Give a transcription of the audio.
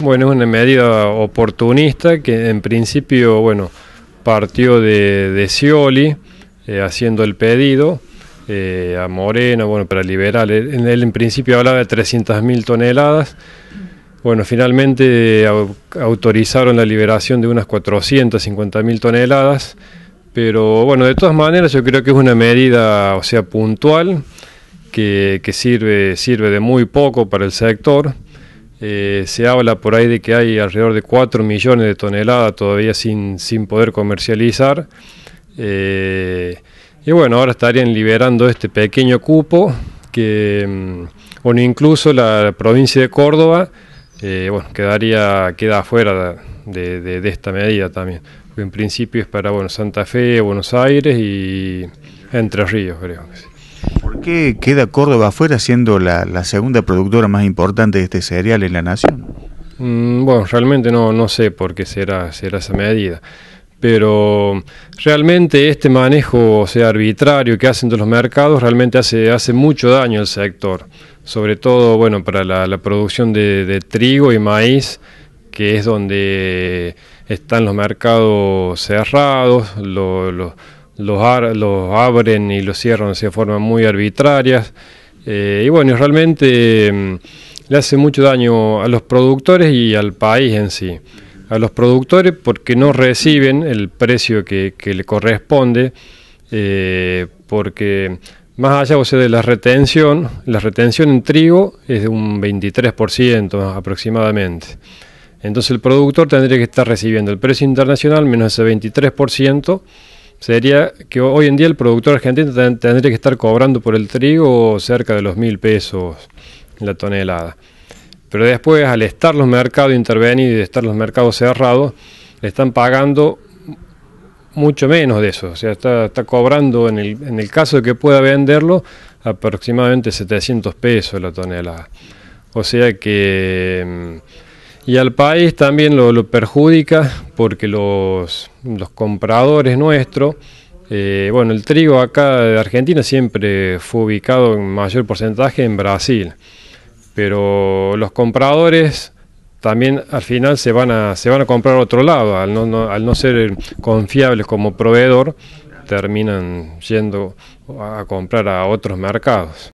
Bueno, es una medida oportunista que en principio, bueno, partió de, de Scioli eh, haciendo el pedido eh, a Moreno, bueno, para liberar. Él, en principio hablaba de 300.000 toneladas. Bueno, finalmente autorizaron la liberación de unas 450.000 toneladas, pero bueno, de todas maneras yo creo que es una medida, o sea, puntual, que, que sirve, sirve de muy poco para el sector. Eh, se habla por ahí de que hay alrededor de 4 millones de toneladas todavía sin, sin poder comercializar. Eh, y bueno, ahora estarían liberando este pequeño cupo que, mm, bueno, incluso la provincia de Córdoba, eh, bueno, quedaría, queda afuera de, esta medida también. en principio es para, bueno, Santa Fe, Buenos Aires y Entre Ríos, creo ¿Por qué queda Córdoba afuera siendo la, segunda productora más importante de este cereal en la nación? Mm, bueno, realmente no, no sé por qué será, esa medida pero realmente este manejo, sea, arbitrario que hacen de los mercados, realmente hace, hace mucho daño al sector, sobre todo, bueno, para la, producción de, trigo y maíz, que es donde están los mercados cerrados, los los, abren y los cierran de forma muy arbitrarias. Eh, y bueno, realmente mm, le hace mucho daño a los productores y al país en sí. A los productores porque no reciben el precio que, le corresponde, eh, porque más allá de la retención, la retención en trigo es de un 23% aproximadamente. Entonces el productor tendría que estar recibiendo el precio internacional menos ese 23% sería que hoy en día el productor argentino tendría que estar cobrando por el trigo cerca de los mil pesos la tonelada. Pero después, al estar los mercados intervenidos y estar los mercados cerrados, le están pagando mucho menos de eso. O sea, está, cobrando, en el, en el caso de que pueda venderlo, aproximadamente 700 pesos la tonelada. O sea que mm, y al país también lo, perjudica porque los, compradores nuestros, eh, bueno, el trigo acá de Argentina siempre fue ubicado en mayor porcentaje en Brasil, pero los compradores también al final se van a, se van a comprar a otro lado, al no, no, al no ser confiables como proveedor, terminan yendo a comprar a otros mercados.